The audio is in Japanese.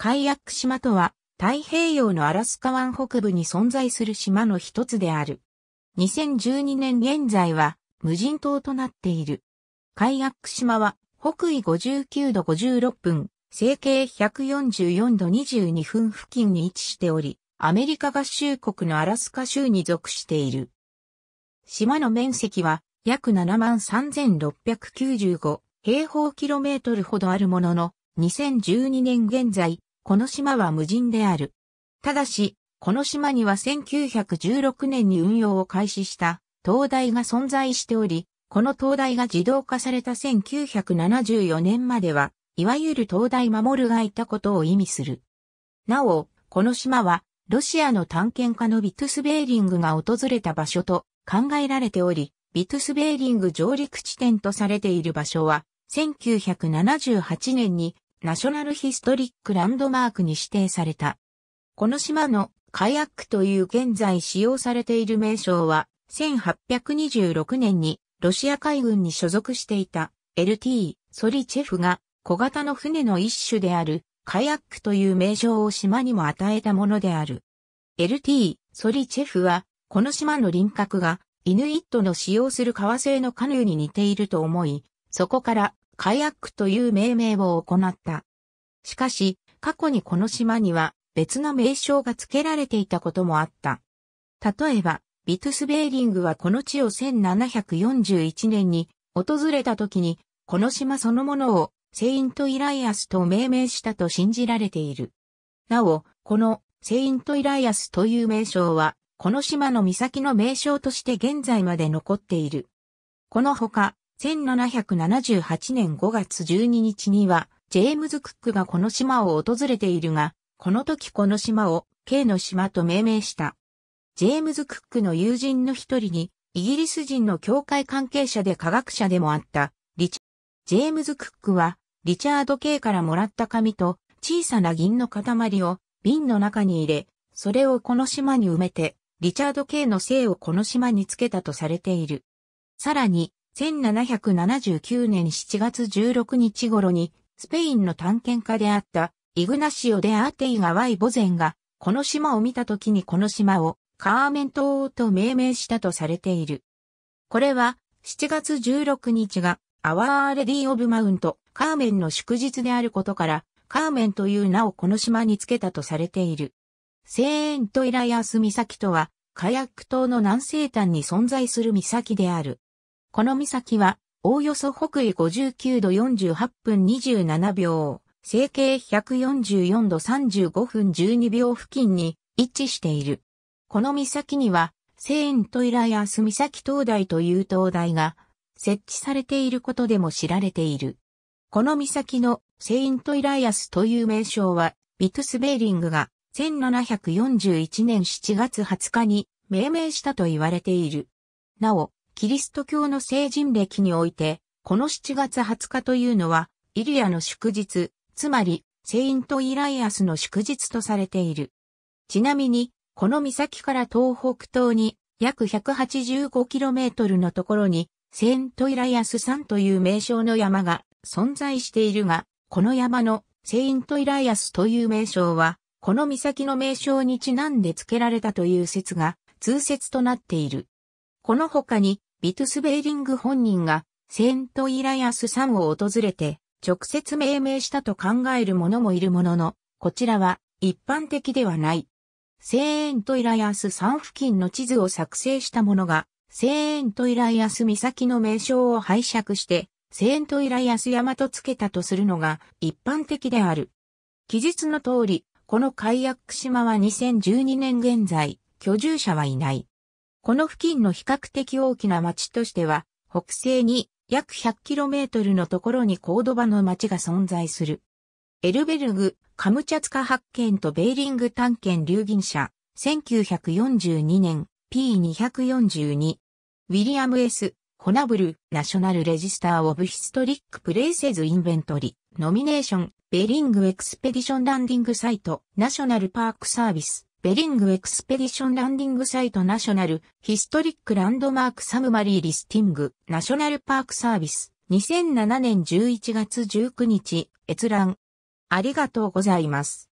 カイアック島とは、太平洋のアラスカ湾北部に存在する島の一つである。2012年現在は、無人島となっている。カイアック島は、北緯59度56分、西経144度22分付近に位置しており、アメリカ合衆国のアラスカ州に属している。島の面積は約73,695平方キロメートルほどあるものの、2012年現在、この島は無人である。ただし、この島には1916年に運用を開始した灯台が存在しており、この灯台が自動化された1974年までは、いわゆる灯台守るがいたことを意味する。なお、この島は、ロシアの探検家のビトゥスベーリングが訪れた場所と考えられており、ビトゥスベーリング上陸地点とされている場所は、1978年にナショナルヒストリックランドマークに指定された。この島のカヤックという現在使用されている名称は、1826年にロシア海軍に所属していた LT ソリチェフが小型の船の一種であるカヤックという名称を島にも与えたものである。LT ソリチェフはこの島の輪郭がイヌイットの使用する革製のカヌーに似ていると思い、そこからカヤックという命名を行った。しかし、過去にこの島には別の名称が付けられていたこともあった。例えば、ビトゥスベーリングはこの地を1741年に訪れた時に、この島そのものをセイント・イライアスと命名したと信じられている。なお、このセイント・イライアスという名称は、この島の岬の名称として現在まで残っている。このほか、1778年5月12日には、ジェームズ・クックがこの島を訪れているが、この時この島を、K の島と命名した。ジェームズ・クックの友人の一人に、イギリス人の教会関係者で科学者でもあった、リチ、ジェームズ・クックは、リチャード・ケイからもらった紙と、小さな銀の塊を、瓶の中に入れ、それをこの島に埋めて、リチャード・ケイの姓をこの島につけたとされている。さらに、1779年7月16日頃に、スペインの探検家であった、イグナシオ・デ・アーテイガ・ワイ・ボゼンが、この島を見た時にこの島を、カーメン島と命名したとされている。これは、7月16日が、アワーレディ・オブ・マウント、カーメンの祝日であることから、カーメンという名をこの島につけたとされている。セーント・イライアス岬とは、カヤック島の南西端に存在する岬である。この岬は、おおよそ北緯59度48分27秒、西経144度35分12秒付近に位置している。この岬には、セーントイラヤス岬灯台という灯台が設置されていることでも知られている。この岬のセイントイライアスという名称は、ビトゥス・ベーリングが1741年7月20日に命名したと言われている。なお、キリスト教の聖人歴において、この7月20日というのは、イリアの祝日、つまり、セイント・イライアスの祝日とされている。ちなみに、この岬から東北東に約 185km のところに、セイントイライアス山という名称の山が存在しているが、この山のセイントイライアスという名称は、この岬の名称にちなんで付けられたという説が通説となっている。この他に、ビトゥスベーリング本人がセントイラヤス山を訪れて直接命名したと考える者もいるものの、こちらは一般的ではない。セーントイラヤス山付近の地図を作成した者が、セーントイラヤス岬の名称を拝借して、セーントイラヤス山と付けたとするのが一般的である。記述の通り、このカイヤック島は2012年現在、居住者はいない。この付近の比較的大きな町としては、北西に約 100km のところにコードバの町が存在する。エルベルグ、カムチャツカ発見とベーリング探検流銀社、1942年 P242。ウィリアム S. コナブル、ナショナルレジスターオブヒストリックプレイセズインベントリ、ノミネーション、ベーリングエクスペディションランディングサイト、ナショナルパークサービス。ベリングエクスペディションランディングサイトナショナル、ヒストリックランドマークサムマリーリスティング、ナショナルパークサービス、2007年11月19日、閲覧。ありがとうございます。